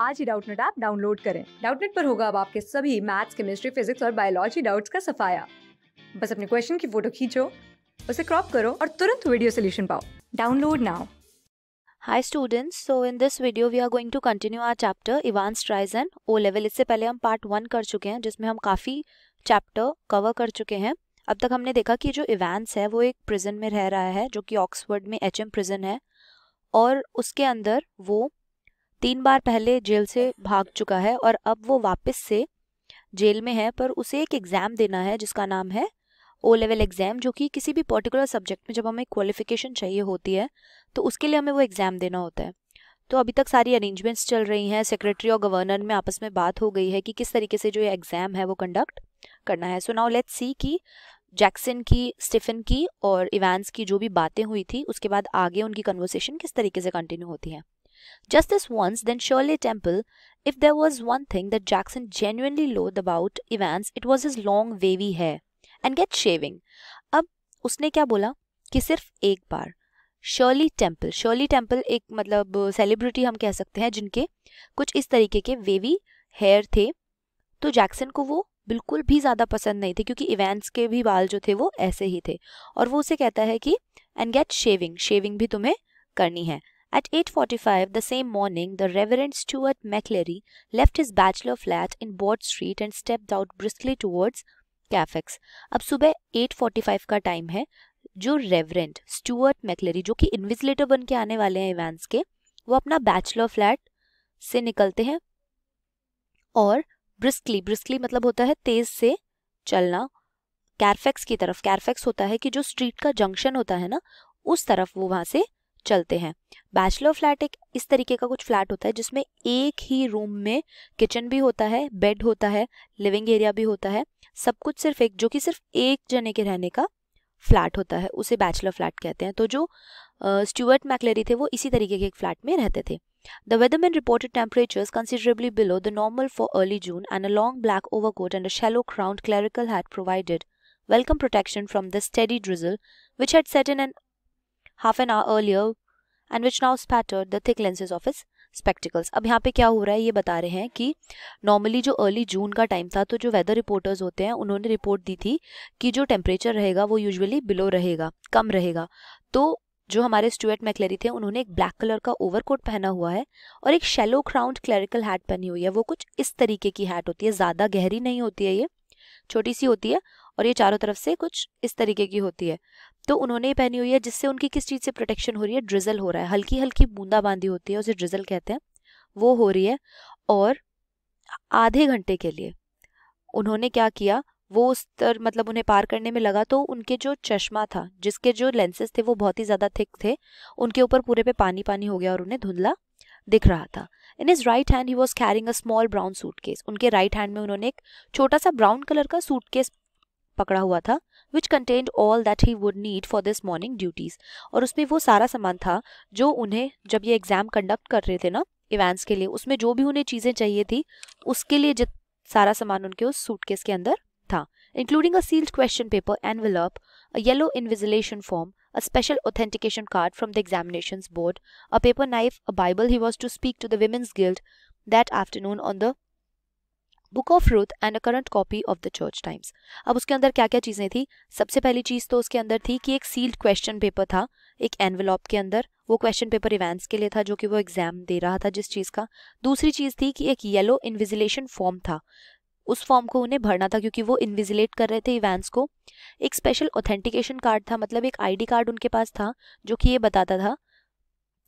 आज ही Doubtnut app download करें डाउटनेट पर होगा अब आपके सभी मैथ्स केमिस्ट्री फिजिक्स और बायोलॉजी डाउट्स का सफाया बस अपने क्वेश्चन की फोटो खींचो उसे क्रॉप करो और तुरंत वीडियो सोल्यूशन पाओ download now Hi students, so in this video we are going to continue our chapter Ivan Streisand O level इससे पहले हम पार्ट वन कर चुके हैं जिसमें हम काफ़ी चैप्टर कवर कर चुके हैं अब तक हमने देखा कि जो इवान्स है वो एक प्रिजन में रह रहा है जो कि ऑक्सफर्ड में एच एम प्रिजन है और उसके अंदर वो तीन बार पहले जेल से भाग चुका है और अब वो वापस से जेल में है पर उसे एक एग्ज़ाम देना है जिसका नाम है ओ लेवल एग्ज़ाम जो कि किसी भी पर्टिकुलर सब्जेक्ट में जब हमें क्वालिफिकेशन चाहिए होती है तो उसके लिए हमें वो एग्ज़ाम देना होता है तो अभी तक सारी अरेंजमेंट्स चल रही हैं सेक्रेटरी और गवर्नर में आपस में बात हो गई है कि किस तरीके से जो ये एग्ज़ाम है वो कंडक्ट करना है सो नाउ लेट्स सी कि जैक्सन की स्टीफन की और इवेंस की जो भी बातें हुई थी उसके बाद आगे उनकी कन्वर्सेशन किस तरीके से कंटिन्यू होती है Just this once, then Shirley Temple, if there was one thing that Jackson genuinely loathed about Evans, it was his long wavy hair. And get shaving. Ab usne kya bola? Ki sirf ek बार Shirley Temple Shirley Temple एक मतलब celebrity हम कह सकते हैं जिनके कुछ इस तरीके के वेवी हेयर थे तो जैक्सन को वो बिल्कुल भी ज़्यादा पसंद नहीं थे क्योंकि इवेंट्स के भी बाल जो थे वो ऐसे ही थे और वो उसे कहता है कि एंड गेट शेविंग शेविंग भी तुम्हें करनी है At 8.45 the same morning, the Reverend Stuart McClary left his bachelor flat in Board Street and stepped out briskly towards Cafex. अब सुबह 8:45 का टाइम है जो रेवरेंट स्टुअर्ट मैकलेरी जो कि इन्विजिलेटर बन के आने वाले हैं इवेंट्स के वो अपना बैचलर फ्लैट से निकलते हैं और ब्रिस्कली ब्रिस्कली मतलब होता है तेज से चलना कैरफेक्स की तरफ कैरफेक्स होता है कि जो स्ट्रीट का जंक्शन होता है ना उस तरफ वो वहाँ से चलते हैं बैचलर फ्लैट एक इस तरीके का कुछ फ्लैट होता है जिसमें एक ही रूम में किचन भी होता है बेड होता है लिविंग एरिया भी होता है सब कुछ सिर्फ एक जो कि सिर्फ एक जने के रहने का फ्लैट होता है उसे बैचलर फ्लैट कहते हैं तो जो स्टूअर्ट uh, मैकलेरी थे वो इसी तरीके के एक फ्लैट में रहते थे the weatherman reported temperature considerably below the normal for early June and a long black overcoat and shallow crowned clerical hat provided welcome protection from the steady drizzle which had set in an half an hour earlier and which now spattered the thick lenses of his spectacles अब यहाँ पे क्या हो रहा है ये बता रहे हैं कि नॉर्मली जो अर्ली जून का टाइम था तो जो वेदर रिपोर्टर्स होते हैं उन्होंने रिपोर्ट दी थी कि जो टेम्परेचर रहेगा वो यूजुअली बिलो रहेगा कम रहेगा तो जो हमारे स्टूएट मैकलरी थे उन्होंने एक ब्लैक कलर का ओवरकोट पहना हुआ है और एक शेलो क्राउंड क्लरिकल हैट पहनी हुई है वो कुछ इस तरीके की हैट होती है ज़्यादा गहरी नहीं होती है ये छोटी सी होती है और ये चारों तरफ से कुछ इस तरीके की होती है तो उन्होंने पहनी हुई है जिससे उनकी किस चीज़ से प्रोटेक्शन हो रही है ड्रिजल हो रहा है हल्की हल्की बूंदाबांदी होती है उसे ड्रिजल कहते हैं वो हो रही है और आधे घंटे के लिए उन्होंने क्या किया वो उस तर मतलब उन्हें पार करने में लगा तो उनके जो चश्मा था जिसके जो लेंसेज थे वो बहुत ही ज़्यादा थिक थे उनके ऊपर पूरे पे पानी पानी हो गया और उन्हें धुंधला दिख रहा था in his right hand he was carrying a small brown suitcase उनके राइट right हैंड में उन्होंने एक छोटा सा ब्राउन कलर का सूटकेस पकड़ा हुआ था which contained all that he would need for this morning duties और उसमें वो सारा सामान था जो उन्हें जब ये एग्ज़ाम कंडक्ट कर रहे थे ना इवेंट्स के लिए उसमें जो भी उन्हें चीज़ें चाहिए थी उसके लिए जित सारा सामान उनके उस सूटकेस के अंदर था including a sealed question paper envelope a yellow invigilation form a special authentication card from the examination board a paper knife a Bible he was to speak to the Women's guild that afternoon on the book of Ruth and a current copy of the Church Times अब उसके अंदर क्या क्या चीज़ें थी सबसे पहली चीज़ तो उसके अंदर थी कि एक सील्ड क्वेश्चन पेपर था एक एनवेलॉप के अंदर वो क्वेश्चन पेपर इवेंट्स के लिए था जो कि वो एग्जाम दे रहा था जिस चीज़ का दूसरी चीज़ थी कि एक येलो इन्विजिलेशन फॉर्म था उस फॉर्म को उन्हें भरना था क्योंकि वो इन्विजिलेट कर रहे थे इवेंट्स को एक स्पेशल ऑथेंटिकेशन कार्ड था मतलब एक आईडी कार्ड उनके पास था जो कि ये बताता था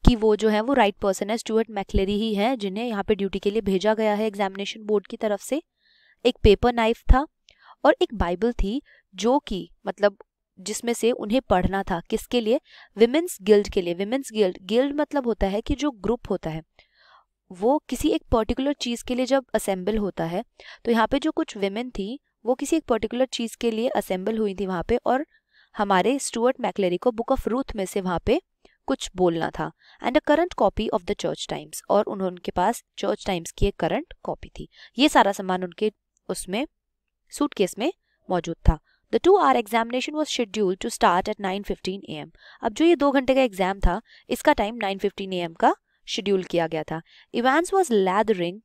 कि वो जो है वो राइट पर्सन है स्टूअर्ट मैकलेरी ही है जिन्हें यहाँ पे ड्यूटी के लिए भेजा गया है एग्जामिनेशन बोर्ड की तरफ से एक पेपर नाइफ था और एक बाइबल थी जो कि मतलब जिसमें से उन्हें पढ़ना था किसके लिए विमेंस गिल्ड के लिए विमेंस गिल्ड गिल्ड मतलब होता है कि जो ग्रुप होता है वो किसी एक पर्टिकुलर चीज़ के लिए जब असेंबल होता है तो यहाँ पे जो कुछ विमेन थी वो किसी एक पर्टिकुलर चीज़ के लिए असेंबल हुई थी वहाँ पे और हमारे स्टूअर्ट मैकलेरी को बुक ऑफ रूथ में से वहाँ पे कुछ बोलना था and a current copy of the Church Times और उनके पास चर्च टाइम्स की एक करंट कॉपी थी ये सारा सामान उनके उसमें सूटकेस में मौजूद था the two hour examination was schedule to start at nine fifteen a m अब जो ये दो घंटे का एग्जाम था इसका time nine fifteen a m का शेड्यूल किया गया था Evans was lathering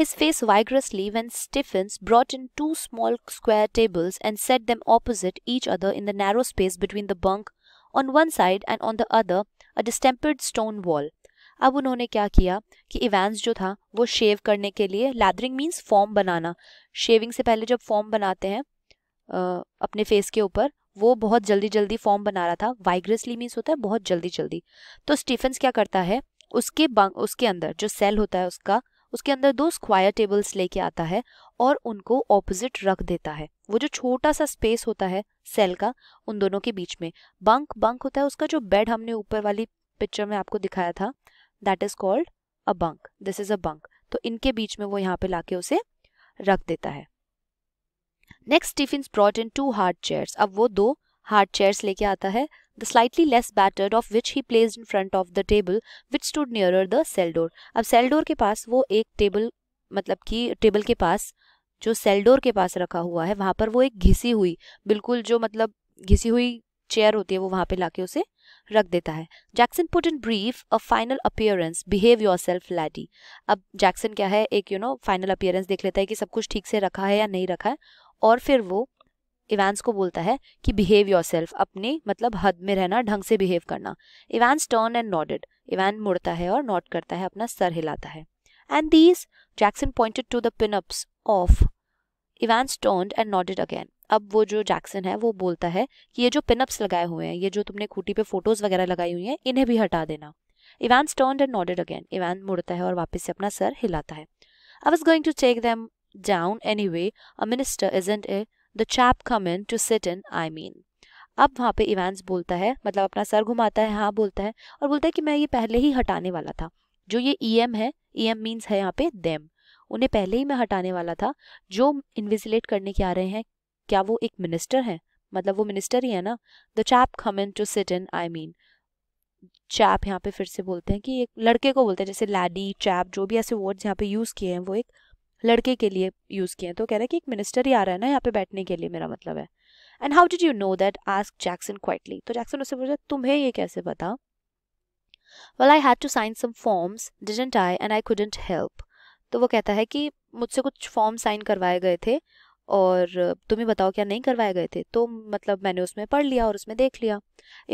His face vigorously when Stephens brought in two small square tables and set them opposite each other in the narrow space between the bunk on one side and on the other a distempered stone wall. अब उन्होंने क्या किया कि Evans जो था वो शेव करने के लिए लैदरिंग मीन्स फॉर्म बनाना शेविंग से पहले जब फॉर्म बनाते हैं आ, अपने फेस के ऊपर वो बहुत जल्दी जल्दी फॉर्म बना रहा था वाइग्रेसली मीन्स होता है बहुत जल्दी जल्दी तो स्टीफेंस क्या करता है उसके उसके अंदर जो सेल होता है उसका उसके अंदर दो स्क्वायर टेबल्स लेके आता है और उनको ऑपोजिट रख देता है वो जो छोटा सा स्पेस होता है सेल का उन दोनों के बीच में बंक बंक होता है उसका जो बेड हमने ऊपर वाली पिक्चर में आपको दिखाया था that is called a bunk this is a bunk तो इनके बीच में वो यहाँ पे लाके उसे रख देता है next Stephen brought in two hard chairs अब वो दो हार्ड चेयर्स लेके आता है the slightly less battered of which he placed in front of the table which stood nearer the cell door अब सेल डोर के पास वो एक टेबल मतलब कि टेबल के पास जो सेल डोर के पास रखा हुआ है वहाँ पर वो एक घिसी हुई बिल्कुल जो मतलब घिसी हुई चेयर होती है वो वहाँ पे लाके उसे रख देता है Jackson put in brief a final appearance behave yourself laddie अब जैक्सन क्या है एक यू नो फाइनल अपियरेंस देख लेता है कि सब कुछ ठीक से रखा है या नहीं रखा है और फिर वो इवेंस को बोलता है कि बिहेव योर सेल्फ अपने मतलब हद में रहना ढंग से बिहेव करना Evans turn and nodded Evan मुड़ता है और नॉट करता है अपना सर हिलाता है and these Jackson pointed to the pinups of Evans turn and nodded again अब वो जो जैक्सन है वो बोलता है कि ये जो पिनअप्स लगाए हुए हैं ये जो तुमने खूटी पे फोटोज वगैरह लगाई हुई हैं इन्हें भी हटा देना Evan turn and nodded again Evan मुड़ता है और वापस से अपना सर हिलाता है I was going to take them down anyway a minister is and a the chap come in to sit in I mean अब वहाँ पे इवेंस बोलता है मतलब अपना सर घुमाता है हाँ बोलता है और बोलता है कि मैं ये पहले ही हटाने वाला था जो ये ई e एम है ई एम मीन्स है यहाँ पे देम उन्हें पहले ही मैं हटाने वाला था जो इन्विजिलेट करने के आ रहे हैं क्या वो एक मिनिस्टर है मतलब वो मिनिस्टर ही है ना the chap come in to sit in I mean chap यहाँ पे फिर से बोलते हैं कि एक लड़के को बोलते हैं जैसे लैडी चैप जो भी ऐसे वर्ड्स यहाँ पे यूज़ किए हैं वो एक लड़के के लिए यूज़ किए हैं तो कह रहा है कि एक मिनिस्टर ही आ रहा है ना यहाँ पे बैठने के लिए मेरा मतलब है and how did you know that ask Jackson quietly तो जैक्सन उससे पूछा तुम्हें ये कैसे पता well I had to sign some forms didn't I and I couldn't help तो वो कहता है कि मुझसे कुछ फॉर्म साइन करवाए गए थे और तुम्हें बताओ क्या नहीं करवाए गए थे तो मतलब मैंने उसमें पढ़ लिया और उसमें देख लिया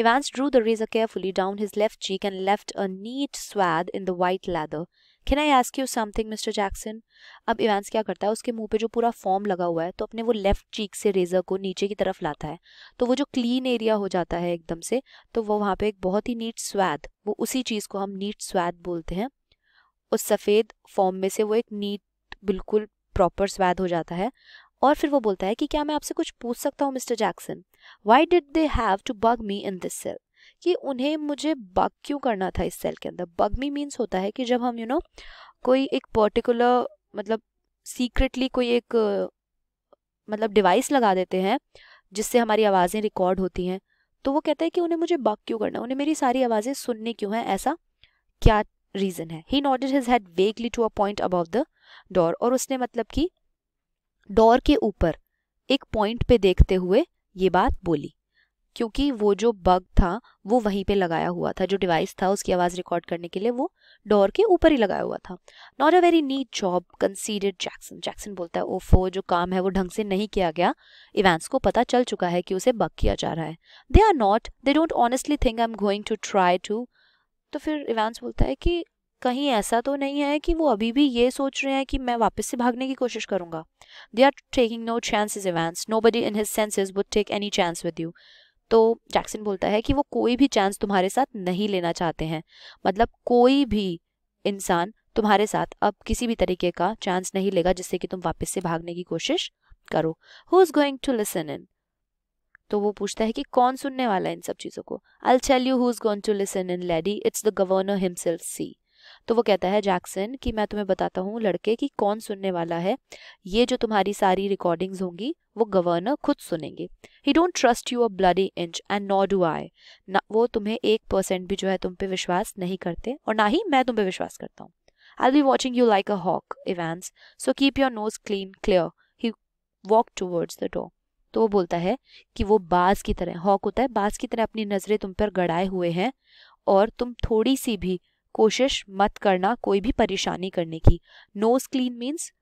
Evans drew the a carefully down his left cheek and left a neat swathe in the white lather can I ask you something mister Jackson अब इवेंस क्या करता है उसके मुंह पे जो पूरा फॉर्म लगा हुआ है तो अपने वो लेफ्ट चीक से रेजर को नीचे की तरफ लाता है तो वो जो क्लीन एरिया हो जाता है एकदम से तो वो वहाँ पे एक बहुत ही नीट स्वाद वो उसी चीज़ को हम नीट स्वाद बोलते हैं उस सफ़ेद फॉर्म में से वो एक नीट बिल्कुल प्रॉपर स्वैद हो जाता है और फिर वो बोलता है कि क्या मैं आपसे कुछ पूछ सकता हूँ mister Jackson why did they have to bug me in this cell कि उन्हें मुझे बग क्यों करना था इस सेल के अंदर बग मी मीन्स होता है कि जब हम यू you नो know, कोई एक पर्टिकुलर मतलब सीक्रेटली कोई एक मतलब डिवाइस लगा देते हैं जिससे हमारी आवाज़ें रिकॉर्ड होती हैं तो वो कहता है कि उन्हें मुझे बग क्यों करना उन्हें मेरी सारी आवाज़ें सुनने क्यों हैं ऐसा क्या रीज़न है he nod his head vaguely to a point above the door और उसने मतलब कि डोर के ऊपर एक पॉइंट पे देखते हुए ये बात बोली क्योंकि वो जो बग था वो वहीं पे लगाया हुआ था जो डिवाइस था उसकी आवाज़ रिकॉर्ड करने के लिए वो डोर के ऊपर ही लगाया हुआ था not a very neat job conceded Jackson Jackson बोलता है ओफो जो काम है वो ढंग से नहीं किया गया इवेंट्स को पता चल चुका है कि उसे बग किया जा रहा है they are not they don't honestly think I am going to try to तो फिर इवेंट्स बोलता है कि कहीं ऐसा तो नहीं है कि वो अभी भी ये सोच रहे हैं कि मैं वापस से भागने की कोशिश करूंगा they are taking no chances Evans nobody in his senses would take any chance with you तो जैक्सन बोलता है कि वो कोई भी चांस तुम्हारे साथ नहीं लेना चाहते हैं मतलब कोई भी इंसान तुम्हारे साथ अब किसी भी तरीके का चांस नहीं लेगा जिससे कि तुम वापस से भागने की कोशिश करो who is going to listen in तो वो पूछता है कि कौन सुनने वाला है इन सब चीज़ों को I tell you who is going to listen in laddie it's the governor himself see तो वो कहता है जैक्सन कि मैं तुम्हें बताता हूँ लड़के कि कौन सुनने वाला है ये जो तुम्हारी सारी रिकॉर्डिंग्स होंगी वो गवर्नर खुद सुनेंगे he don't trust you a bloody inch and nor do I ना वो तुम्हें एक परसेंट भी जो है तुम पे विश्वास नहीं करते और ना ही मैं तुम पे विश्वास करता हूँ I be watching you like a hawk Evans so keep your nose clean clear he walk towards the door तो वो बोलता है कि वो बाज की तरह हॉक होता है बाज की तरह अपनी नज़रें तुम पर गड़ाए हुए हैं और तुम थोड़ी सी भी कोशिश मत करना कोई भी परेशानी करने की नोज क्लीन मीन्स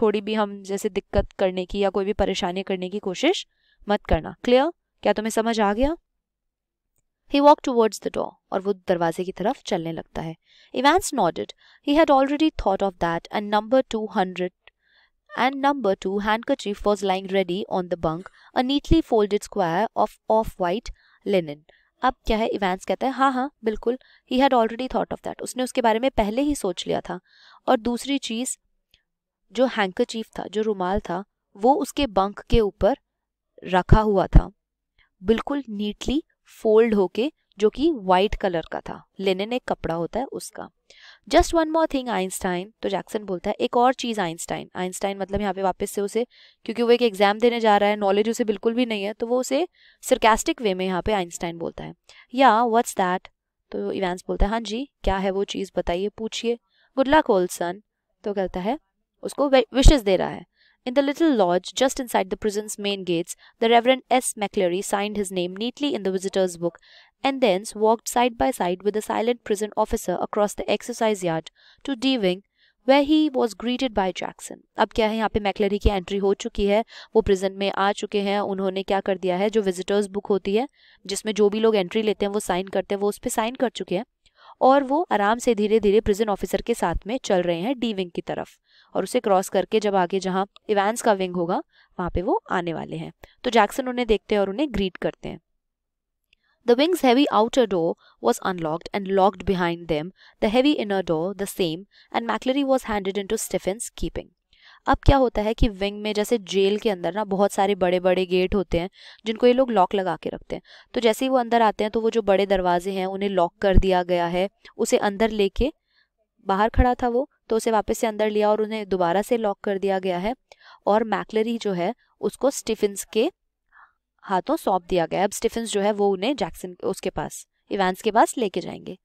थोड़ी भी हम जैसे दिक्कत करने की या कोई भी परेशानी करने की कोशिश मत करना क्लियर क्या तुम्हें समझ आ गया ही वॉक टूवर्ड्स द डॉ और वो दरवाजे की तरफ चलने लगता है Evans nodded he had already thought of that and number two hundred and number 2 handkerchief was lying ready on the bunk, a neatly folded square of off white linen. अब क्या है इवेंस कहता है हाँ हाँ बिल्कुल he had already thought of that उसने उसके बारे में पहले ही सोच लिया था और दूसरी चीज़ जो हैंकर चीफ था जो रुमाल था वो उसके बंक के ऊपर रखा हुआ था बिल्कुल नीटली फोल्ड होके जो कि वाइट कलर का था लेने एक कपड़ा होता है उसका just one more thing Einstein तो जैक्सन बोलता है एक और चीज़ आइंस्टाइन आइंस्टाइन मतलब यहाँ पे वापस से उसे क्योंकि वो एक एग्जाम देने जा रहा है नॉलेज उसे बिल्कुल भी नहीं है तो वो उसे सरकेस्टिक वे में यहाँ पे आइंस्टाइन बोलता है या व्हाट्स दैट तो इवेंस बोलता है हाँ जी क्या है वो चीज़ बताइए पूछिए गुड लक ओल्ड सन तो कहता है उसको विशेष दे रहा है in the little lodge just inside the prison's main gates the Reverend S McCleary signed his name neatly in the visitors book and thence walked side by side with the silent prison officer across the exercise yard to D wing where he was greeted by Jackson अब क्या है यहाँ पे मैकलरी की entry हो चुकी है वो प्रिजन में आ चुके हैं उन्होंने क्या कर दिया है जो विजिटर्स बुक होती है जिसमें जो भी लोग एंट्री लेते हैं वो साइन करते हैं वो उस पर साइन कर चुके हैं और वो आराम से धीरे धीरे प्रिजन ऑफिसर के साथ में चल रहे हैं डी विंग की तरफ और उसे क्रॉस करके जब आगे जहाँ इवेंस का विंग होगा वहाँ पे वो आने वाले हैं तो जैक्सन उन्हें देखते हैं और उन्हें ग्रीट करते हैं The wing's heavy outer door was unlocked and locked behind them, the heavy inner door the same, and McClary was handed into Stephen's keeping अब क्या होता है कि विंग में जैसे जेल के अंदर ना बहुत सारे बड़े बड़े गेट होते हैं जिनको ये लोग लॉक लगा के रखते हैं तो जैसे ही वो अंदर आते हैं तो वो जो बड़े दरवाजे हैं उन्हें लॉक कर दिया गया है उसे अंदर लेके बाहर खड़ा था वो तो उसे वापस से अंदर लिया और उन्हें दोबारा से लॉक कर दिया गया है और मैकलरी जो है उसको स्टिफिन्स के हाथों सौंप दिया गया अब स्टीफन जो है वो उन्हें जैक्सन उसके पास इवेंस के पास लेके जाएंगे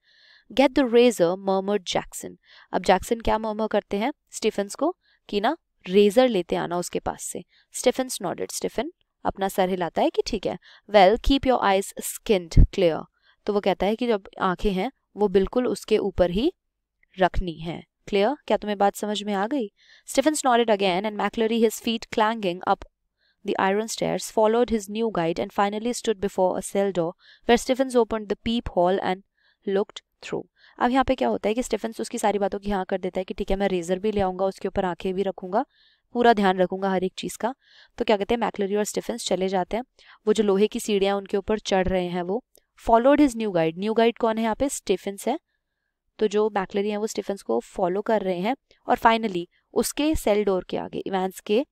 get the razor murmur Jackson अब जैक्सन क्या मर्मर करते हैं स्टीफन को कि ना रेजर लेते आना उसके पास से स्टीफन नॉडेड स्टीफन अपना सर हिलाता है कि ठीक है well keep your eyes skinned clear तो वो कहता है कि जब आंखें हैं वो बिल्कुल उसके ऊपर ही रखनी है क्लियर क्या तुम्हें बात समझ में आ गई Stephen snored again and McCleary his feet clanging up the iron stairs, followed his new guide, and finally stood before a cell door where Stephens opened the peep hole and looked through. अब यहाँ पे क्या होता है कि Stephens उसकी सारी बातों की हाँ कर देता है कि ठीक है मैं रेजर भी ले आऊंगा उसके ऊपर आंखें भी रखूंगा पूरा ध्यान रखूंगा हर एक चीज़ का तो क्या कहते हैं मैकलरी और स्टेफेंस चले जाते हैं वो जो लोहे की सीढ़ियां उनके ऊपर चढ़ रहे हैं वो followed his new guide new guide कौन है यहाँ पे स्टेफेंस है तो जो मैकलरी है वो स्टीफेंस को फॉलो कर रहे हैं और फाइनली उसके सेल डोर के आगे इवांस के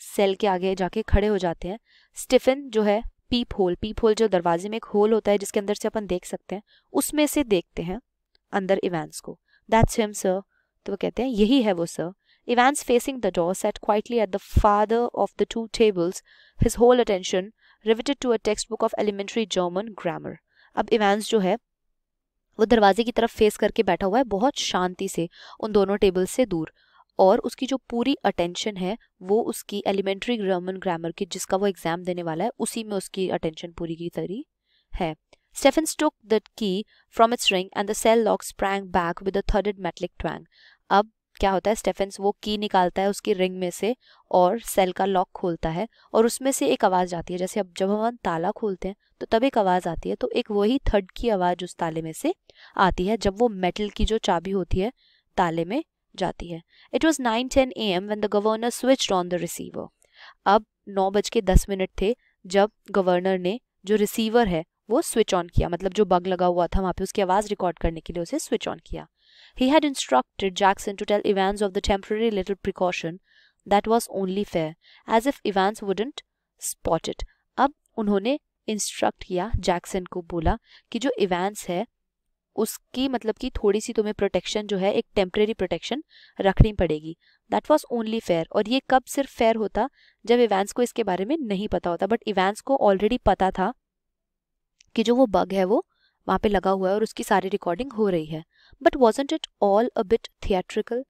सेल के आगे जाके खड़े हो जाते हैं स्टिफिन जो है पीप होल पीप होल जो दरवाजे में एक होल होता है जिसके अंदर से अपन देख सकते हैं उसमें से देखते हैं अंदर इवान्स को दैट्स हिम सर तो वो कहते हैं यही है वो sir facing the door set quietly at the farther of the two tables his whole attention riveted to a a book of elementary German grammar अब Evans जो है वो दरवाजे की तरफ फेस करके बैठा हुआ है बहुत शांति से उन दोनों टेबल से दूर और उसकी जो पूरी अटेंशन है वो उसकी एलिमेंट्री रोमन ग्रामर की जिसका वो एग्जाम देने वाला है उसी में उसकी अटेंशन पूरी की तरी है Stephen took the key from its ring and the cell lock sprang back with थर्ड मेटलिक metallic अब क्या होता है स्टेफेंस वो की निकालता है उसकी रिंग में से और सेल का लॉक खोलता है और उसमें से एक आवाज़ आती है जैसे अब जब हम ताला खोलते हैं तो तब एक आवाज़ आती है तो एक वही थर्ड की आवाज़ उस ताले में से आती है जब वो मेटल की जो चाबी होती है ताले में जाती है it was nine ten a m when the governor switch on the receiver अब नौ बज के दस मिनट थे जब गवर्नर ने जो रिसीवर है वो स्विच ऑन किया मतलब जो बग लगा हुआ था वहाँ पे उसकी आवाज़ रिकॉर्ड करने के लिए उसे स्विच ऑन किया he had instructed Jackson to tell Evans of the temporary little precaution that was only fair as if Evans wouldn't spot it अब उन्होंने इंस्ट्रक्ट किया जैक्सन को बोला कि जो इवेंस है उसकी मतलब कि थोड़ी सी तुम्हें प्रोटेक्शन जो है एक टेम्प्रेरी प्रोटेक्शन रखनी पड़ेगी दैट वॉज ओनली फेयर और ये कब सिर्फ फेयर होता जब इवेंस को इसके बारे में नहीं पता होता बट इवेंट्स को ऑलरेडी पता था कि जो वो बग है वो वहाँ पे लगा हुआ है और उसकी सारी रिकॉर्डिंग हो रही है but wasn't it all a bit theatrical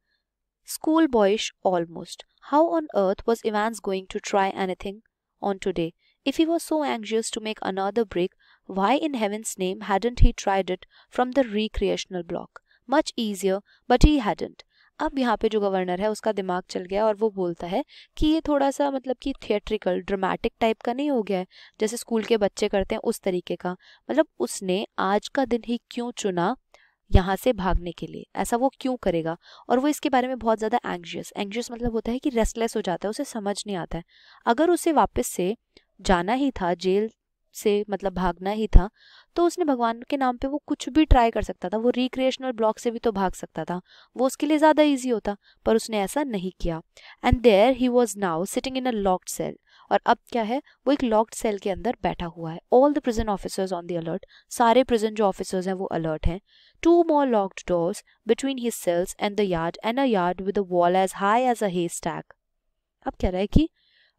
schoolboyish almost how on earth was Evans going to try anything on today if you was so anxious to make another break Why in heaven's name hadn't he tried it from the recreational block? Much easier, but he hadn't. अब यहाँ पे जो governor है उसका दिमाग चल गया और वो बोलता है कि ये थोड़ा सा मतलब कि थिएट्रिकल ड्रामेटिक टाइप का नहीं हो गया है जैसे स्कूल के बच्चे करते हैं उस तरीके का मतलब उसने आज का दिन ही क्यों चुना यहाँ से भागने के लिए ऐसा वो क्यों करेगा और वो इसके बारे में बहुत ज़्यादा एंग्जियस एंग्जियस मतलब होता है कि रेस्टलेस हो जाता है उसे समझ नहीं आता है अगर उसे वापस से जाना ही था जेल से मतलब भागना ही था तो उसने भगवान के नाम पे वो कुछ भी ट्राई कर सकता था वो रिक्रिएशनल ब्लॉक से भी तो भाग सकता था वो उसके लिए ज़्यादा ईजी होता पर उसने ऐसा नहीं किया and there he was now sitting in a locked cell और अब क्या है वो एक लॉक्ड सेल के अंदर बैठा हुआ है all the prison officers on the alert सारे प्रिजन जो ऑफिसर्स हैं वो अलर्ट हैं two more locked doors between his cells and the yard and a yard with a wall as high as a haystack अब कह रहा है कि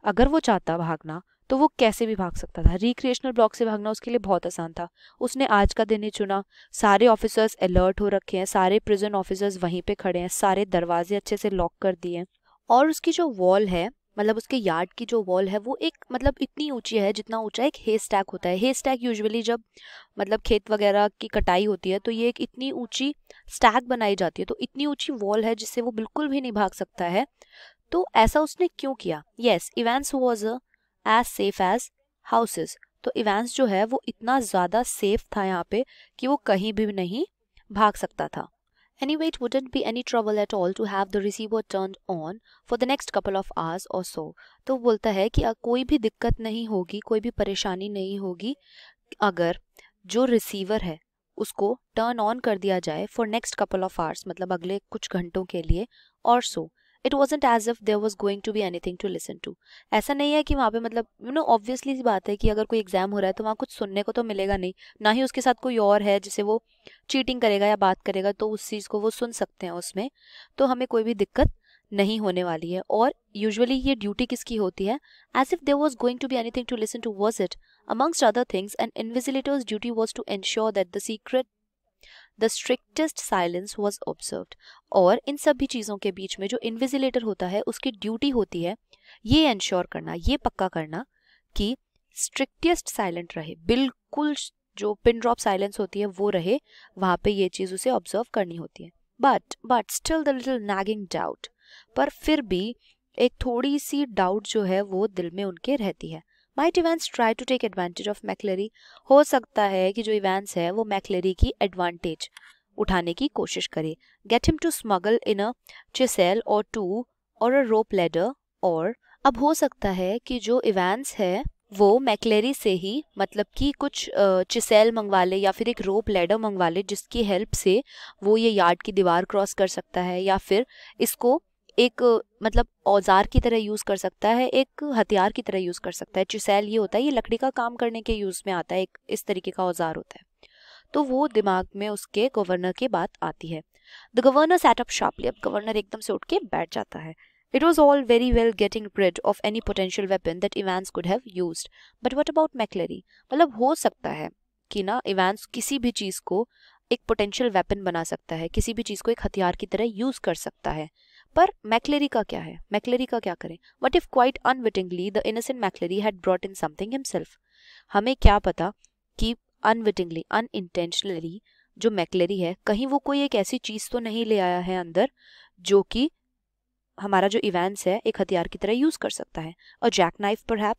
अगर वो चाहता भागना तो वो कैसे भी भाग सकता था रिक्रिएशनल ब्लॉक से भागना उसके लिए बहुत आसान था उसने आज का दिन ही चुना सारे ऑफिसर्स अलर्ट हो रखे हैं सारे प्रिजन ऑफिसर्स वहीं पे खड़े हैं सारे दरवाजे अच्छे से लॉक कर दिए हैं और उसकी जो वॉल है मतलब उसके यार्ड की जो वॉल है वो एक मतलब इतनी ऊंची है जितना ऊंचा एक हे स्टैक होता है हे स्टैक यूजुअली जब मतलब खेत वगैरह की कटाई होती है तो ये एक इतनी ऊंची स्टैक बनाई जाती है तो इतनी ऊंची वॉल है जिससे वो बिल्कुल भी नहीं भाग सकता है तो ऐसा उसने क्यों किया yes Evans was a as safe as houses तो इवेंस जो है वो इतना ज़्यादा सेफ था यहाँ पे कि वो कहीं भी नहीं भाग सकता था anyway it wouldn't be any trouble at all to have the receiver turn on for the next couple of hours और सो तो बोलता है कि कोई भी दिक्कत नहीं होगी कोई भी परेशानी नहीं होगी अगर जो रिसीवर है उसको टर्न ऑन कर दिया जाए for next couple of hours मतलब अगले कुछ घंटों के लिए और so so, it wasn't as if there was going to be anything to listen to ऐसा नहीं है कि वहाँ पे मतलब यू नो ऑब्वियसली बात है कि अगर कोई एग्जाम हो रहा है तो वहाँ कुछ सुनने को तो मिलेगा नहीं ना ही उसके साथ कोई और है जिसे वो चीटिंग करेगा या बात करेगा तो उस चीज़ को वो सुन सकते हैं उसमें तो हमें कोई भी दिक्कत नहीं होने वाली है और यूजुअली ये ड्यूटी किसकी होती है as if there was going to be anything to listen to was it amongst other things and invigilators duty was to ensure that the secret the strictest silence was observe और इन सभी चीज़ों के बीच में जो इन्विजिलेटर होता है उसकी ड्यूटी होती है ये इंश्योर करना ये पक्का करना कि स्ट्रिक्टेस्ट साइलेंट रहे बिल्कुल जो पिन ड्रॉप साइलेंस होती है वो रहे वहाँ पे ये चीज़ उसे ऑब्जर्व करनी होती है but but still the little nagging doubt पर फिर भी एक थोड़ी सी डाउट जो है वो दिल में उनके रहती है might Evans try to take advantage of McLary हो सकता है कि जो इवेंट्स है वो मैकलरी की एडवांटेज उठाने की कोशिश करे get him to smuggle in a chisel or two or a rope ladder और अब हो सकता है कि जो इवेंट्स है वो मैकलेरी से ही मतलब कि कुछ चिसेल मंगवा ले या फिर एक रोप लेडर मंगवा ले जिसकी हेल्प से वो ये यार्ड की दीवार क्रॉस कर सकता है या फिर इसको एक मतलब औजार की तरह यूज़ कर सकता है एक हथियार की तरह यूज़ कर सकता है चुसैल ये होता है ये लकड़ी का काम करने के यूज़ में आता है एक इस तरीके का औजार होता है तो वो दिमाग में उसके गवर्नर की बात आती है the governor sat up sharply अब गवर्नर एकदम से उठ के बैठ जाता है it was all very well getting rid of any potential weapon that Evans could have use but what about McLary मतलब हो सकता है कि ना इवेंस किसी भी चीज़ को एक पोटेंशियल वेपन बना सकता है किसी भी चीज़ को एक हथियार की तरह यूज़ कर सकता है पर मैकलेरी का क्या है मैकलेरी का क्या करें what if quite unwittingly the innocent McLary had brought in something himself हमें क्या पता कि अनविटिंगली अन इंटेंशनली जो मैकलेरी है कहीं वो कोई एक ऐसी चीज़ तो नहीं ले आया है अंदर जो कि हमारा जो इवेंट्स है एक हथियार की तरह यूज़ कर सकता है और जैक नाइफ पर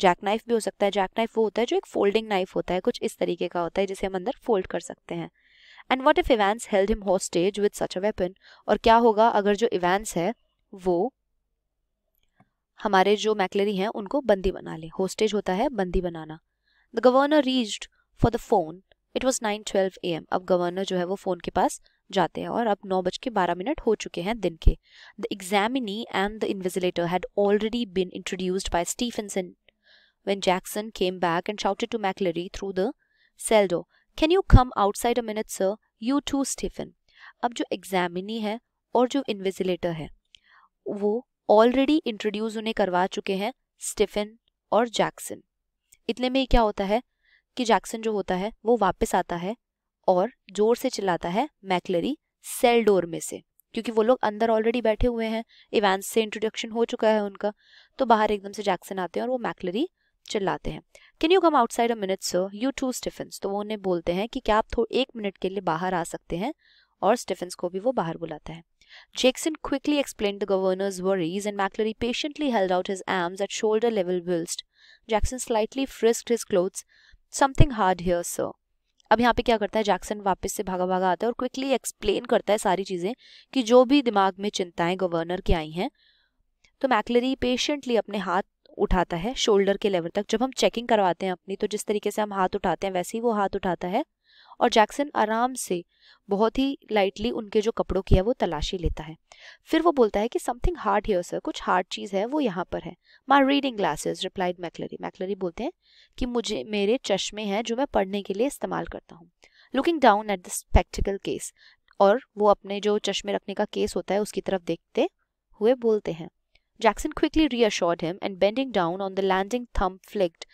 जैक नाइफ भी हो सकता है जैक नाइफ वो होता है जो एक फोल्डिंग नाइफ होता है कुछ इस तरीके का होता है जिसे हम अंदर फोल्ड कर सकते हैं and what if Evans held him hostage with such a weapon और क्या होगा अगर जो इवेंस है वो हमारे जो मैकलरी हैं उनको बंदी बना ले होस्टेज होता है बंदी बनाना the governor reached for the phone it was nine twelve a m अब गवर्नर जो है वो फोन के पास जाते हैं और अब नौ बज के बारह मिनट हो चुके हैं दिन के the examinee and the invigilator had already been introduced by Stephenson when Jackson came back and shouted to McLary through the cell door can you come outside a minute sir you too Stephen अब जो examinee है और जो invigilator है वो already introduce उन्हें करवा चुके हैं स्टीफन और जैक्सन इतने में क्या होता है कि जैक्सन जो होता है वो वापस आता है और जोर से चिल्लाता है मैकलरी सेल डोर में से क्योंकि वो लोग अंदर ऑलरेडी बैठे हुए हैं इवेंट्स से इंट्रोडक्शन हो चुका है उनका तो बाहर एकदम से जैक्सन आते हैं और वो मैकलरी चिल्लाते हैं can you come outside a minute sir you too Stephens तो वो उन्हें बोलते हैं कि क्या आप थोड़ा एक मिनट के लिए बाहर आ सकते हैं और स्टिफेंस को भी वो बाहर बुलाता है Jackson quickly explained the governor's worries, and McCleary patiently held out his arms at shoulder level whilst Jackson slightly frisked his clothes. Something hard here, sir. अब यहाँ पे क्या करता है जैक्सन वापस से भागा भागा आता है और क्विकली एक्सप्लेन करता है सारी चीज़ें कि जो भी दिमाग में चिंताएं गवर्नर की आई हैं तो मैकलरी पेशेंटली अपने हाथ उठाता है शोल्डर के लेवल तक जब हम चेकिंग करवाते हैं अपनी तो जिस तरीके से हम हाथ उठाते हैं वैसे ही वो हाथ उठाता है और जैक्सन आराम से बहुत ही लाइटली उनके जो कपड़ों की है वो तलाशी लेता है फिर वो बोलता है कि समथिंग हार्ड हेयर सर कुछ हार्ड चीज़ है वो यहाँ पर है my reading glasses replied McLary McLary बोलते हैं कि मुझे मेरे चश्मे हैं जो मैं पढ़ने के लिए इस्तेमाल करता हूँ looking down at the spectacle case और वो अपने जो चश्मे रखने का केस होता है उसकी तरफ देखते हुए बोलते हैं Jackson quickly reassured him and bending down on the landing thumb flicked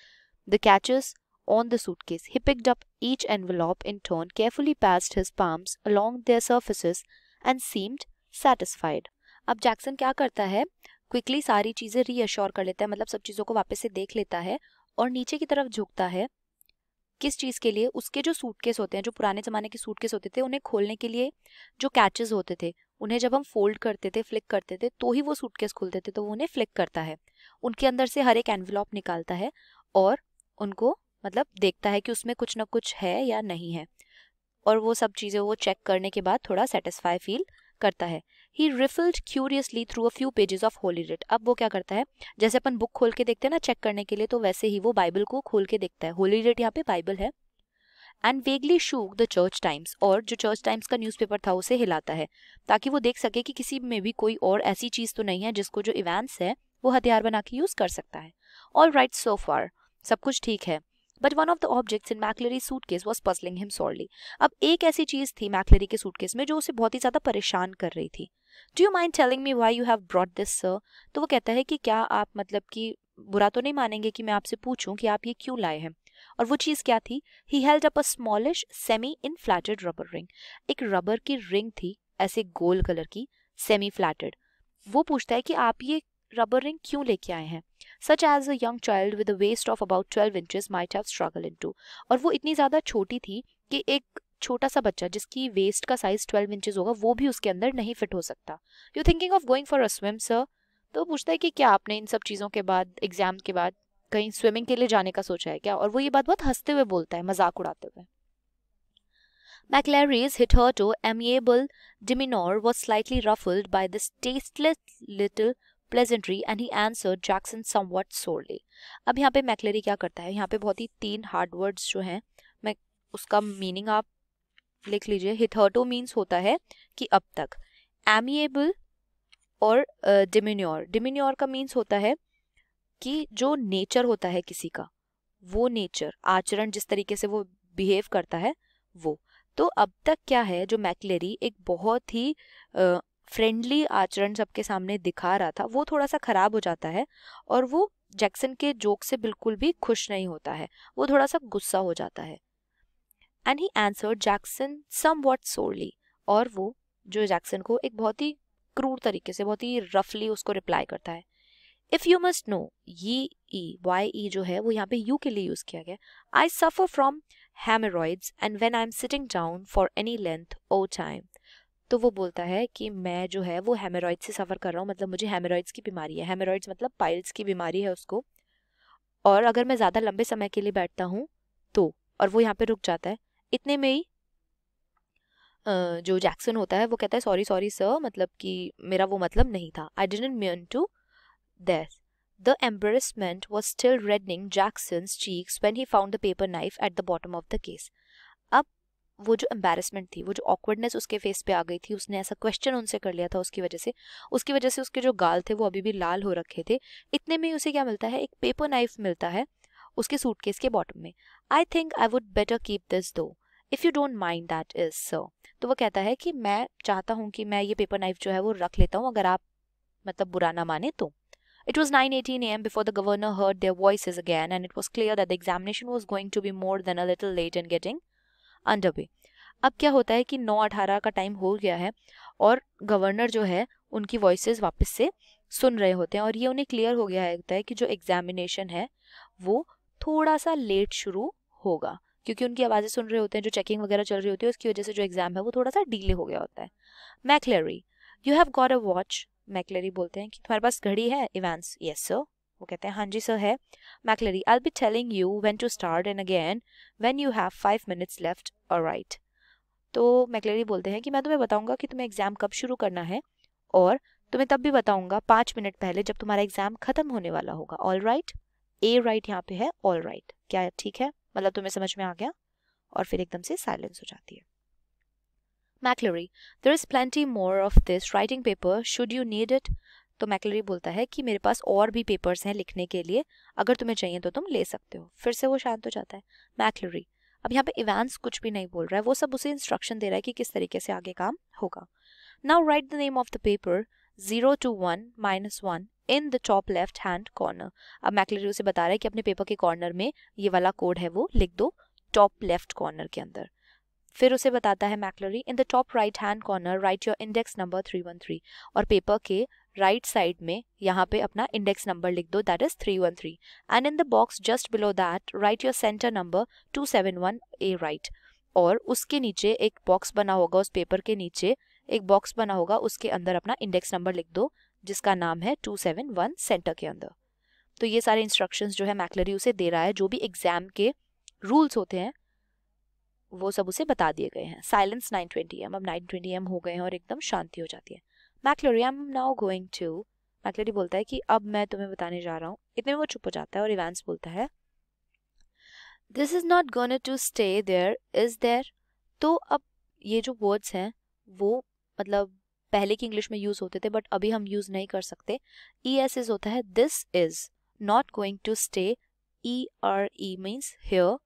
the catches on the suitcase. He picked up each envelope in turn, carefully passed his palms along their surfaces and seemed satisfied. अब Jackson क्या करता है quickly सारी चीज़ें reassure कर लेता है मतलब सब चीज़ों को वापस से देख लेता है और नीचे की तरफ झुकता है किस चीज़ के लिए उसके जो सूटकेस होते हैं जो पुराने ज़माने के सूटकेस होते थे उन्हें खोलने के लिए जो कैचेस होते थे उन्हें जब हम फोल्ड करते थे फ्लिक करते थे तो ही वो सूटकेस खुलते थे तो वो उन्हें फ्लिक करता है उनके अंदर से हर एक एनवलॉप निकालता है और उनको मतलब देखता है कि उसमें कुछ ना कुछ है या नहीं है और वो सब चीज़ें वो चेक करने के बाद थोड़ा सेटिस्फाई फील करता है he riffled curiously through a few pages of Holy Writ अब वो क्या करता है जैसे अपन बुक खोल के देखते हैं ना चेक करने के लिए तो वैसे ही वो बाइबल को खोल के देखता है होली रिट यहाँ पे बाइबल है and vaguely shook the Church Times और जो चर्च टाइम्स का न्यूज़पेपर था उसे हिलाता है ताकि वो देख सके कि किसी में भी कोई और ऐसी चीज़ तो नहीं है जिसको जो इवेंट्स है वो हथियार बना के यूज़ कर सकता है ऑल राइट सो फार सब कुछ ठीक है but one of the objects in McLary suitcase was puzzling him sorely अब एक ऐसी चीज़ थी मैकलरी के सूटकेस में जो उसे बहुत ही ज़्यादा परेशान कर रही थी do you mind telling me why you have brought this sir तो वो कहता है कि क्या आप मतलब कि बुरा तो नहीं मानेंगे कि मैं आपसे पूछूं कि आप ये क्यों लाए हैं और वो चीज़ क्या थी he held up a smallish semi inflated rubber ring एक रबर की रिंग थी ऐसे गोल कलर की सेमी फ्लैटेड वो पूछता है कि आप ये रबर रिंग क्यों लेके आए हैं such as a young child with a waist of about twelve inches might have struggle in to और वो इतनी ज़्यादा छोटी थी कि एक छोटा सा बच्चा जिसकी वेस्ट का साइज ट्वेल्व इंचज होगा वो भी उसके अंदर नहीं फिट हो सकता you thinking of going for a swim sir तो पूछता है कि क्या आपने इन सब चीज़ों के बाद एग्जाम के बाद कहीं स्विमिंग के लिए जाने का सोचा है क्या और वो ये बात बहुत हंसते हुए बोलता है मजाक उड़ाते हुए McLary's hitherto amiable demeanour was slightly ruffled by this tasteless little pleasantry and he answer Jackson somewhat sorely अब यहाँ पे मैकलेरी क्या करता है यहाँ पे बहुत ही तीन हार्ड वर्ड्स जो हैं मैं उसका मीनिंग आप लिख लीजिए हिथर्टो मीन्स होता है कि अब तक एमिएबल और डिमिन्योर uh, डिमिन्योर का मीन्स होता है कि जो नेचर होता है किसी का वो नेचर आचरण जिस तरीके से वो बिहेव करता है वो तो अब तक क्या है जो मैकलेरी एक बहुत ही फ्रेंडली आचरण सबके सामने दिखा रहा था वो थोड़ा सा खराब हो जाता है और वो जैक्सन के जोक से बिल्कुल भी खुश नहीं होता है वो थोड़ा सा गुस्सा हो जाता है and he answer Jackson somewhat sorely और वो जो जैक्सन को एक बहुत ही क्रूर तरीके से बहुत ही रफली उसको रिप्लाई करता है इफ यू मस्ट नो ये ई वाई ई जो है वो यहाँ पे यू के लिए यूज किया गया I suffer from haemorrhoids and when I am sitting down for any length of time तो वो बोलता है कि मैं जो है वो हेमेरॉइड से सफ़र कर रहा हूँ मतलब मुझे हेमेरॉइड्स की बीमारी है हेमेरॉइड्स मतलब पाइल्स की बीमारी है उसको और अगर मैं ज़्यादा लंबे समय के लिए बैठता हूँ तो और वो यहाँ पे रुक जाता है इतने में ही जो जैक्सन होता है वो कहता है सॉरी सॉरी सर मतलब कि मेरा वो मतलब नहीं था I didn't mean to death. The embarrassment was still reddening Jackson's cheeks when he found the paper knife at the bottom of the case. अब वो जो embarrassment थी वो जो awkwardness उसके फेस पे आ गई थी उसने ऐसा क्वेश्चन उनसे कर लिया था उसकी वजह से उसकी वजह से उसके जो गाल थे वो अभी भी लाल हो रखे थे इतने में उसे क्या मिलता है एक पेपर नाइफ मिलता है उसके सूटकेस के बॉटम में I think I would better keep this though if you don't mind that is so तो वो कहता है कि मैं चाहता हूँ कि मैं ये पेपर नाइफ जो है वो रख लेता हूँ अगर आप मतलब बुरा ना माने तो It was 9:18 a.m. before the governor heard their voices again, and it was clear that the examination was going to be more than a little late in getting underway. अब क्या होता है कि 9:18 का टाइम हो गया है और गवर्नर जो है उनकी वॉइसेस वापस से सुन रहे होते हैं और ये उन्हें क्लियर हो गया होता है कि जो एग्जामिनेशन है वो थोड़ा सा लेट शुरू होगा क्योंकि उनकी आवाज़ें सुन रहे होते हैं जो चेकिंग वगैरह चल रही होती है उसकी वजह से जो एग्ज़ाम है वो थोड़ा सा डीले हो गया होता है McLary you have got a watch McLary बोलते हैं कि तुम्हारे पास घड़ी है इवेंट्स यस सर वो कहते हैं हाँ जी सर है McLary I be telling you when to start and again when you have five minutes left और राइट तो मैकलरी बोलते हैं कि मैं तुम्हें बताऊंगा कि तुम्हें एग्ज़ाम कब शुरू करना है और तुम्हें तब भी बताऊंगा पाँच मिनट पहले जब तुम्हारा एग्ज़ाम ख़त्म होने वाला होगा ऑल राइट ए राइट यहाँ पे है ऑल राइट right. क्या ठीक है मतलब तुम्हें समझ में आ गया और फिर एकदम से साइलेंस हो जाती है McLary there is plenty more of this writing paper should you need it तो मैकलरी बोलता है कि मेरे पास और भी पेपर्स हैं लिखने के लिए अगर तुम्हें चाहिए तो तुम ले सकते हो फिर से वो शांत हो जाता है मैकलरी अब यहाँ पे इवेंट्स कुछ भी नहीं बोल रहा है वो सब उसे इंस्ट्रक्शन दे रहा है कि किस तरीके से आगे काम होगा now write the name of the paper zero two one minus one in the top left hand corner अब मैकलरी उसे बता रहा है कि अपने पेपर के कॉर्नर में ये वाला कोड है वो लिख दो टॉप लेफ्ट कॉर्नर के अंदर फिर उसे बताता है McLary in the top right hand corner write your index number three one three और पेपर के राइट right साइड में यहाँ पे अपना इंडेक्स नंबर लिख दो that is three one three and in the box just below that write your centre number two seven one a right और उसके नीचे एक बॉक्स बना होगा उस पेपर के नीचे एक बॉक्स बना होगा उसके अंदर अपना इंडेक्स नंबर लिख दो जिसका नाम है टू सेवन वन सेंटर के अंदर तो ये सारे इंस्ट्रक्शंस जो है मैकलरी उसे दे रहा है जो भी एग्जाम के रूल्स होते हैं वो सब उसे बता दिए गए हैं साइलेंस नाइन ट्वेंटी एम अब नाइन ट्वेंटी एम हो गए हैं और एकदम शांति हो जाती है McLary I am now going to McLary बोलता है कि अब मैं तुम्हें बताने जा रहा हूँ इतने में वो चुप हो जाता है और इवेंस बोलता है this is not gone to stay there is there तो अब ये जो वर्ड्स हैं वो मतलब पहले की इंग्लिश में यूज़ होते थे बट अभी हम यूज़ नहीं कर सकते ई एस इज होता है this is not going to stay E R E means here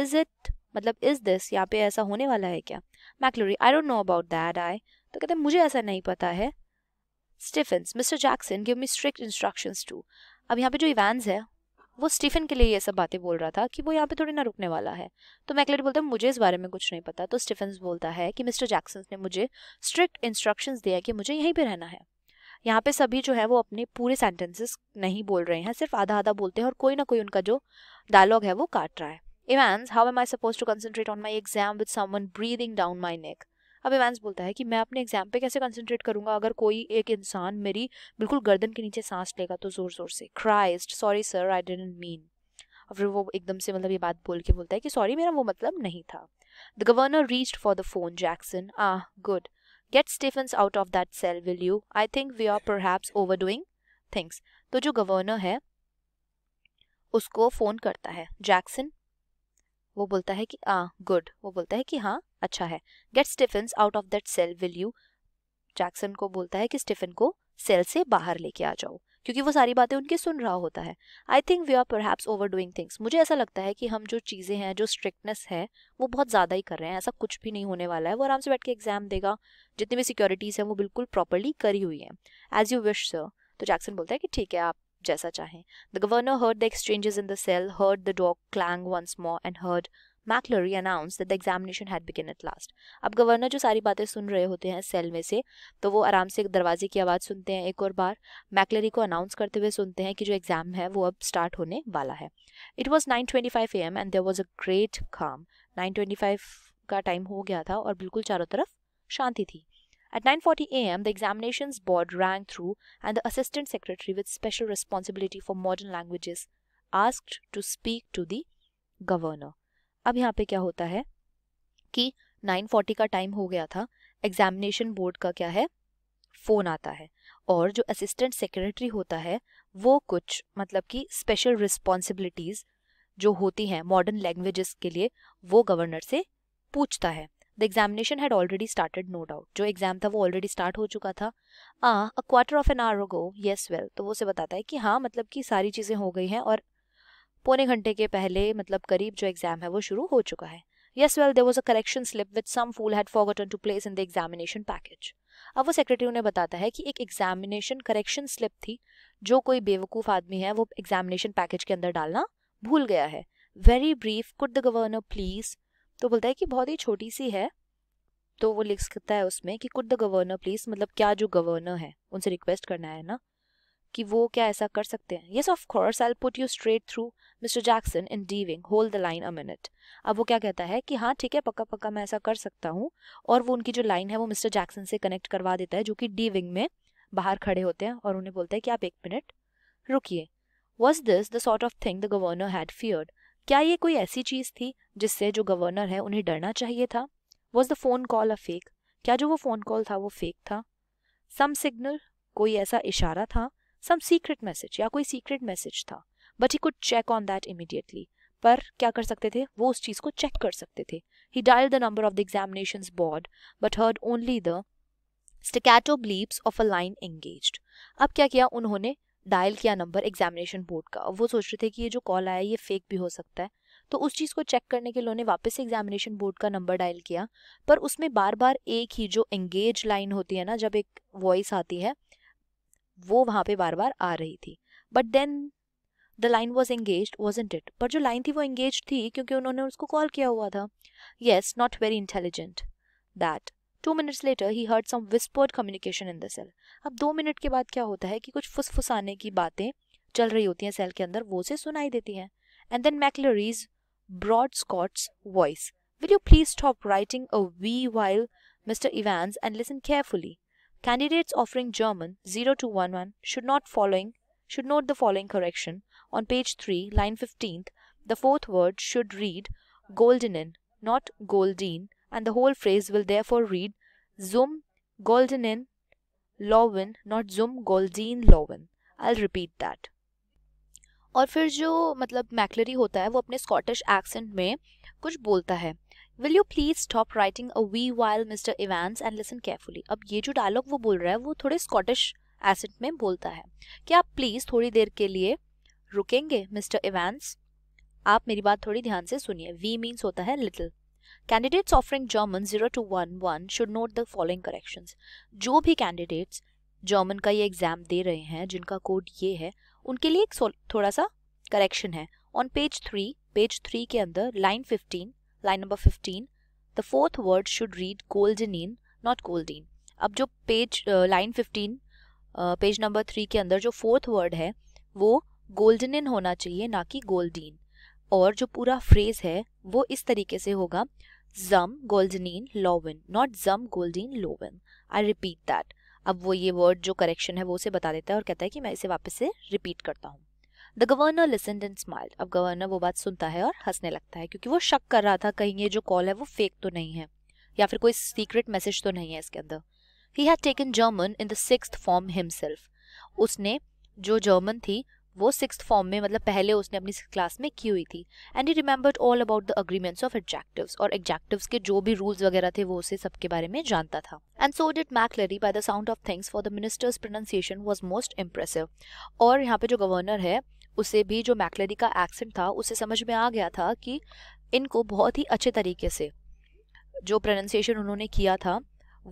is it मतलब इज दिस यहाँ पे ऐसा होने वाला है क्या McLary I don't know about that I तो कहते हैं मुझे ऐसा नहीं पता है Stephens Mister Jackson give me strict instructions to अब यहाँ पे जो इवेंस है वो स्टीफन के लिए ये सब बातें बोल रहा था कि वो यहाँ पे थोड़ी ना रुकने वाला है तो मैकलोरी बोलता है मुझे इस बारे में कुछ नहीं पता तो स्टीफन बोलता है कि मिस्टर जैक्सन ने मुझे स्ट्रिक्ट इंस्ट्रक्शन दिया कि मुझे यहीं पर रहना है यहाँ पे सभी जो है वो अपने पूरे सेंटेंसेस नहीं बोल रहे हैं सिर्फ आधा आधा बोलते हैं और कोई ना कोई उनका जो डायलॉग है वो काट रहा है Evans how am I suppose to concentrate on my exam with someone breathing down my neck अब इवेंस बोलता है कि मैं अपने एग्जाम पे कैसे कंसनट्रेट करूंगा अगर कोई एक इंसान मेरी बिल्कुल गर्दन के नीचे सांस लेगा तो ज़ोर ज़ोर से Christ sorry sir I didn't mean और फिर वो एकदम से मतलब ये बात बोल के बोलता है कि सॉरी मेरा वो मतलब नहीं था the governor reached for the phone Jackson ah good get Stephens out of that cell will you I think we are perhaps over doing things तो जो गवर्नर है उसको फ़ोन करता है जैक्सन वो बोलता है कि आ गुड वो बोलता है कि हाँ अच्छा है get Stephens out of that cell will you Jackson को बोलता है कि स्टीफन को सेल से बाहर लेके आ जाओ क्योंकि वो सारी बातें उनके सुन रहा होता है I think we are perhaps over doing things मुझे ऐसा लगता है कि हम जो चीज़ें हैं जो स्ट्रिक्टनेस है वो बहुत ज़्यादा ही कर रहे हैं ऐसा कुछ भी नहीं होने वाला है वो आराम से बैठ के एग्जाम देगा जितनी भी सिक्योरिटीज़ हैं वो बिल्कुल प्रॉपरली करी हुई हैं एज यू विश सर तो जैक्सन बोलता है कि ठीक है आप जैसा चाहें the governor heard the exchanges in the cell heard the door clang once more and heard McLary announce that the examination had begin at last अब गवर्नर जो सारी बातें सुन रहे होते हैं सेल में से तो वो आराम से दरवाजे की आवाज़ सुनते हैं एक और बार मैकलरी को अनाउंस करते हुए सुनते हैं कि जो एग्ज़ाम है वो अब स्टार्ट होने वाला है it was nine twenty five A m and there was a great calm nine twenty five का टाइम हो गया था और बिल्कुल चारों तरफ शांति थी At 9:40 a.m., the examinations board rang through and the assistant secretary with special responsibility for modern languages asked to speak to the governor. अब यहाँ पे क्या होता है कि 9:40 का टाइम हो गया था एग्जामिनेशन बोर्ड का क्या है फ़ोन आता है और जो असिस्टेंट सेक्रेटरी होता है वो कुछ मतलब कि स्पेशल रिस्पॉन्सिबिलिटीज़ जो होती हैं मॉडर्न लैंग्वेजेस के लिए वो गवर्नर से पूछता है the examination had already started no doubt जो एग्जाम था वो ऑलरेडी स्टार्ट हो चुका था a quarter of an hour go yes well तो वो से बताता है कि हाँ मतलब कि सारी चीज़ें हो गई हैं और पौने घंटे के पहले मतलब करीब जो एग्ज़ाम है वो शुरू हो चुका है yes well there was a correction slip with some fool had forgotten to place in the examination package अब वो सेक्रेटरी उन्हें बताता है कि एक एग्जामिनेशन करेक्शन स्लिप थी जो कोई बेवकूफ़ आदमी है वो एग्जामिनेशन पैकेज के अंदर डालना भूल गया है very brief could the governor please तो बोलता है कि बहुत ही छोटी सी है तो वो लिख सकता है उसमें कि कुड द गवर्नर प्लीज मतलब क्या जो गवर्नर है उनसे रिक्वेस्ट करना है ना कि वो क्या ऐसा कर सकते हैं yes of course I put you straight through Mister Jackson in D wing hold the line a minute अब वो क्या कहता है कि हाँ ठीक है पक्का पक्का मैं ऐसा कर सकता हूँ और वो उनकी जो लाइन है वो मिस्टर जैक्सन से कनेक्ट करवा देता है जो कि डी विंग में बाहर खड़े होते हैं और उन्हें बोलता है कि आप एक मिनट रुकिए was this the sort of thing the governor had feared क्या ये कोई ऐसी चीज़ थी जिससे जो गवर्नर है उन्हें डरना चाहिए था was the phone call a fake क्या जो वो फ़ोन कॉल था वो फेक था सम सिग्नल कोई ऐसा इशारा था सम सीक्रेट मैसेज या कोई सीक्रेट मैसेज था but he could check on that immediately पर क्या कर सकते थे वो उस चीज़ को चेक कर सकते थे he dial the number of the examination board but heard only the staccato bleeps of a line engaged अब क्या किया उन्होंने डायल किया नंबर एग्जामिनेशन बोर्ड का वो सोच रहे थे कि ये जो कॉल आया ये फेक भी हो सकता है तो उस चीज़ को चेक करने के लिए उन्होंने वापस से एग्जामिनेशन बोर्ड का नंबर डायल किया पर उसमें बार बार एक ही जो एंगेज लाइन होती है ना जब एक वॉइस आती है वो वहाँ पे बार बार आ रही थी but then the line was engaged wasn't it पर जो लाइन थी वो एंगेज थी क्योंकि उन्होंने उसको कॉल किया हुआ था yes not very intelligent that two minutes later he heard some whispered communication in the cell अब दो मिनट के बाद क्या होता है कि कुछ फुसफुसाने की बातें चल रही होती हैं सेल के अंदर वो से सुनाई देती हैं and then McLary's broad Scots voice will you please stop writing a wee while Mister Evans and listen carefully candidates offering German zero two one one should not following should note the following correction on page three line fifteen the fourth word should read golden in not goldeen and the whole phrase will therefore read zum goldenen Lowen, not zum goldin Lowen. I'll repeat that. और फिर जो मतलब मैकलरी होता है वो अपने Scottish accent में कुछ बोलता है will you please stop writing a wee while Mister Evans and listen carefully अब ये जो डायलॉग वो बोल रहा है वो थोड़े स्कॉटिश एसेंट में बोलता है क्या आप प्लीज़ थोड़ी देर के लिए रुकेंगे मिस्टर इवेंस आप मेरी बात थोड़ी ध्यान से सुनिए वी मीन्स होता है little candidates offering German zero two one one should note the following correction जो भी कैंडिडेट्स जर्मन का ये एग्ज़ाम दे रहे हैं जिनका कोड ये है उनके लिए एक थोड़ा सा करेक्शन है on page three page three के अंदर line fifteen line number fifteen the fourth word should read in not golden अब जो page line fifteen page number three के अंदर जो फोर्थ वर्ड है वो गोल्डन इन होना चाहिए ना कि गोल्डीन और जो पूरा फ्रेज है वो इस तरीके से होगा जम गोल्डनीन लोविन नॉट जम गोल्डीन लोविन आई रिपीट दैट अब वो ये वर्ड जो करेक्शन है वो उसे बता देता है और कहता है कि मैं इसे वापस से रिपीट करता हूँ the governor listened and smiled अब गवर्नर वो बात सुनता है और हंसने लगता है क्योंकि वो शक कर रहा था कहीं ये जो कॉल है वो फेक तो नहीं है या फिर कोई सीक्रेट मैसेज तो नहीं है इसके अंदर ही had taken German in the six form himself उसने जो जर्मन थी वो सिक्स फॉर्म में मतलब पहले उसने अपनी क्लास में की हुई थी and he remembered all about the agreements of adjectives और एडजेक्टिव्स के जो भी रूल्स वगैरह थे वो उसे सबके बारे में जानता था and so did McLarry by the sound of things for the minister's pronunciation was most impressive और यहाँ पे जो गवर्नर है उसे भी जो मैकलरी का एक्सेंट था उसे समझ में आ गया था कि इनको बहुत ही अच्छे तरीके से जो प्रोनाउंसिएशन उन्होंने किया था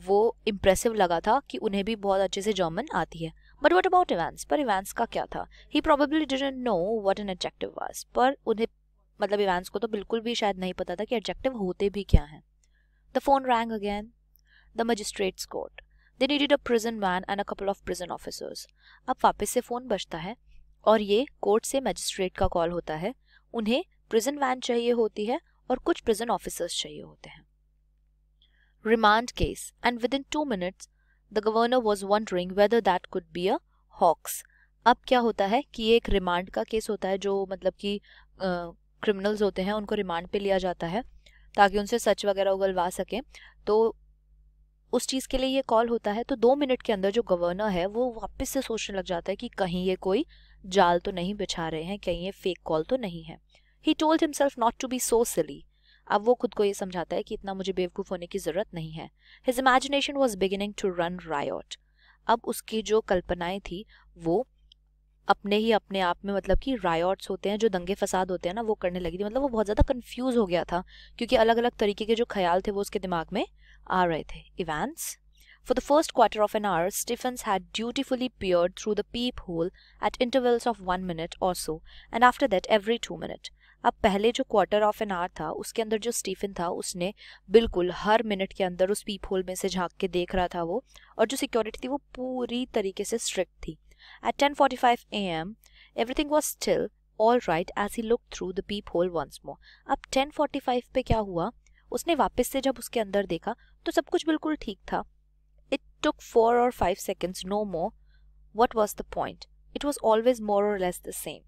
वो इम्प्रेसिव लगा था कि उन्हें भी बहुत अच्छे से जर्मन आती है बट वट अबाउट इवेंट्स पर इवेंट्स का क्या था he probably didn't know what an adjective was पर उन्हें मतलब इवेंट्स को तो बिल्कुल भी शायद नहीं पता था कि एडजेक्टिव होते भी क्या हैं the phone rang again the magistrates court they needed a prison man and a couple of prison officers अब वापस से फ़ोन बजता है और ये कोर्ट से मजिस्ट्रेट का कॉल होता है उन्हें प्रिजन वैन चाहिए होती है और कुछ प्रिजन ऑफिसर्स चाहिए होते हैं remand case and within two minutes the governor was wondering whether that could be a hoax अब क्या होता है कि ये एक रिमांड का केस होता है जो मतलब कि क्रिमिनल्स होते हैं उनको रिमांड पे लिया जाता है ताकि उनसे सच वगैरह उगलवा सकें तो उस चीज़ के लिए ये कॉल होता है तो दो मिनट के अंदर जो गवर्नर है वो वापस से सोचने लग जाता है कि कहीं ये कोई जाल तो नहीं बिछा रहे हैं कहीं ये फेक कॉल तो नहीं है he told himself not to be so silly अब वो खुद को ये समझाता है कि इतना मुझे बेवकूफ़ होने की ज़रूरत नहीं है his imagination was beginning to run riot अब उसकी जो कल्पनाएं थी वो अपने ही अपने आप में मतलब कि रायट्स होते हैं जो दंगे फसाद होते हैं ना वो करने लगी थी मतलब वो बहुत ज़्यादा कन्फ्यूज़ हो गया था क्योंकि अलग अलग तरीके के जो ख्याल थे वो उसके दिमाग में आ रहे थे events For the first quarter of an hour, Stephens had dutifully peered through the peep hole at intervals of one minute or so, and after that every two minutes. अब पहले जो क्वार्टर ऑफ एन आवर था उसके अंदर जो Stephen था उसने बिल्कुल हर मिनट के अंदर उस पीप होल में से झांक के देख रहा था वो और जो सिक्योरिटी थी वो पूरी तरीके से स्ट्रिक्ट थी at ten forty five A M everything was still all right as he look through the peephole once more अब टेन फोर्टी फाइव पे क्या हुआ उसने वापस से जब उसके अंदर देखा तो सब कुछ बिल्कुल ठीक था it took four or five seconds no more what was the point it was always more or less the same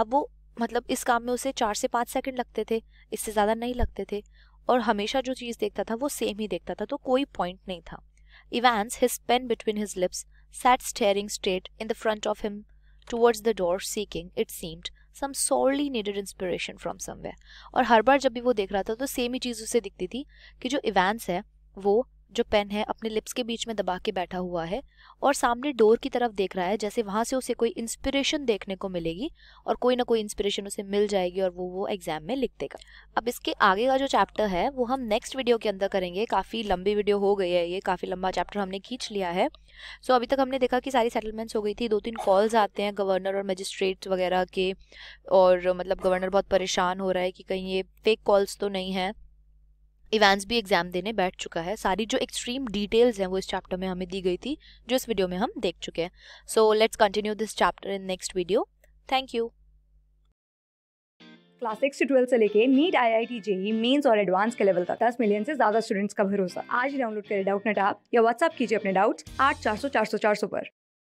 अब वो मतलब इस काम में उसे चार से पाँच सेकंड लगते थे इससे ज़्यादा नहीं लगते थे और हमेशा जो चीज़ देखता था वो सेम ही देखता था तो कोई पॉइंट नहीं था Evans his pen between his lips sat staring straight in the front of him towards the door seeking it seemed some sorely needed inspiration from somewhere और हर बार जब भी वो देख रहा था तो सेम ही चीज़ उसे दिखती थी कि जो इवेंस है वो जो पेन है अपने लिप्स के बीच में दबा के बैठा हुआ है और सामने डोर की तरफ देख रहा है जैसे वहां से उसे कोई इंस्पिरेशन देखने को मिलेगी और कोई ना कोई इंस्पिरेशन उसे मिल जाएगी और वो वो एग्जाम में लिख देगा अब इसके आगे का जो चैप्टर है वो हम नेक्स्ट वीडियो के अंदर करेंगे काफ़ी लंबी वीडियो हो गई है ये काफ़ी लंबा चैप्टर हमने खींच लिया है सो अभी तक हमने देखा कि सारी सेटलमेंट्स हो गई थी दो तीन कॉल्स आते हैं गवर्नर और मजिस्ट्रेट वगैरह के और मतलब गवर्नर बहुत परेशान हो रहा है कि कहीं ये फेक कॉल्स तो नहीं है इवेंस भी एग्जाम देने बैठ चुका है सारी जो एक्सट्रीम डिटेल्स हैं वो इस चैप्टर में हमें दी गई थी जो इस वीडियो में हम देख चुके हैं so let's continue this chapter in next video thank you class six से ट्वेल्थ से लेके NEET I I T JEE mains और एडवांस के लेवल का दस मिलियन से ज्यादा स्टूडेंट्स का भरोसा आज ही डाउनलोड करें डाउट नेट आप या व्हाट्सअप कीजिए अपने डाउट्स आठ चार सौ चार सौ चार सौ पर